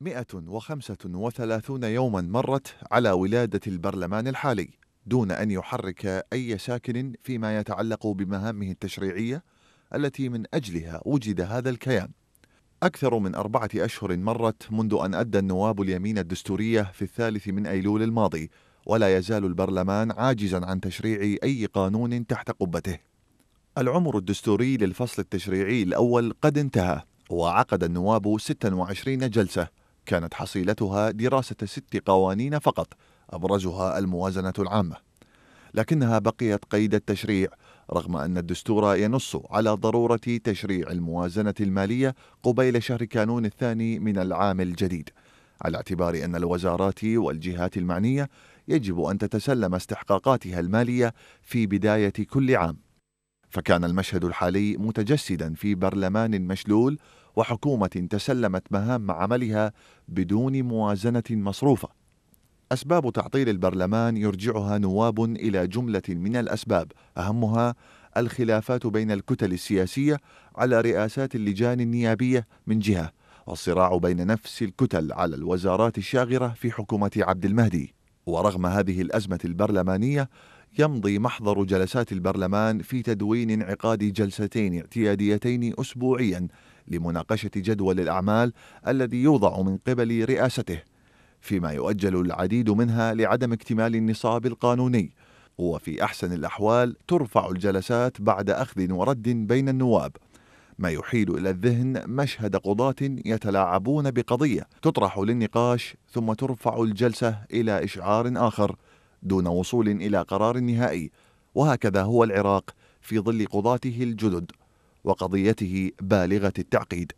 135 يوما مرت على ولادة البرلمان الحالي دون أن يحرك أي ساكن فيما يتعلق بمهامه التشريعية التي من أجلها وجد هذا الكيان أكثر من أربعة أشهر مرت منذ أن أدى النواب اليمين الدستورية في الثالث من أيلول الماضي ولا يزال البرلمان عاجزا عن تشريع أي قانون تحت قبته العمر الدستوري للفصل التشريعي الأول قد انتهى وعقد النواب 26 جلسة كانت حصيلتها دراسة ست قوانين فقط أبرزها الموازنة العامة لكنها بقيت قيد التشريع رغم أن الدستور ينص على ضرورة تشريع الموازنة المالية قبيل شهر كانون الثاني من العام الجديد على اعتبار أن الوزارات والجهات المعنية يجب أن تتسلم استحقاقاتها المالية في بداية كل عام فكان المشهد الحالي متجسدا في برلمان مشلول وحكومة تسلمت مهام عملها بدون موازنة مصروفة. أسباب تعطيل البرلمان يرجعها نواب إلى جملة من الأسباب، أهمها الخلافات بين الكتل السياسية على رئاسات اللجان النيابية من جهة، والصراع بين نفس الكتل على الوزارات الشاغرة في حكومة عبد المهدي. ورغم هذه الأزمة البرلمانية يمضي محضر جلسات البرلمان في تدوين انعقاد جلستين اعتياديتين أسبوعيا لمناقشة جدول الأعمال الذي يوضع من قبل رئاسته، فيما يؤجل العديد منها لعدم اكتمال النصاب القانوني، وفي أحسن الأحوال ترفع الجلسات بعد أخذ ورد بين النواب، ما يحيل إلى الذهن مشهد قضاة يتلاعبون بقضية تطرح للنقاش ثم ترفع الجلسة إلى إشعار آخر دون وصول إلى قرار نهائي، وهكذا هو العراق في ظل قضاته الجدد. وقضيته بالغة التعقيد